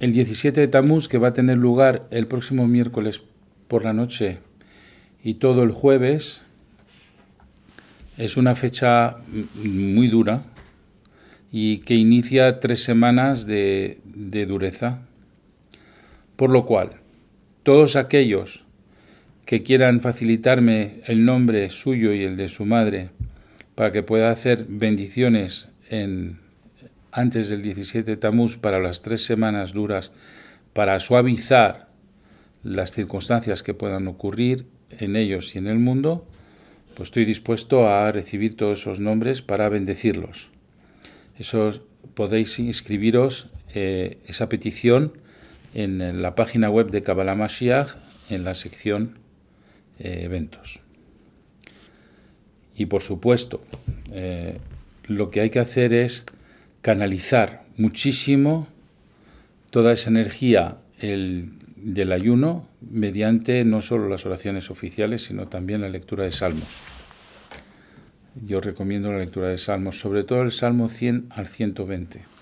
el 17 de Tamuz, que va a tener lugar el próximo miércoles por la noche y todo el jueves, es una fecha muy dura y que inicia tres semanas de, de dureza. Por lo cual, todos aquellos que quieran facilitarme el nombre suyo y el de su madre para que pueda hacer bendiciones en antes del 17 de Tamuz para las tres semanas duras para suavizar las circunstancias que puedan ocurrir en ellos y en el mundo, pues estoy dispuesto a recibir todos esos nombres para bendecirlos. Eso podéis inscribiros eh, esa petición en la página web de Kabbalah Mashiach en la sección eh, eventos. Y por supuesto, eh, lo que hay que hacer es canalizar muchísimo toda esa energía del ayuno mediante no solo las oraciones oficiales, sino también la lectura de salmos. Yo recomiendo la lectura de salmos, sobre todo el salmo 100 al 120.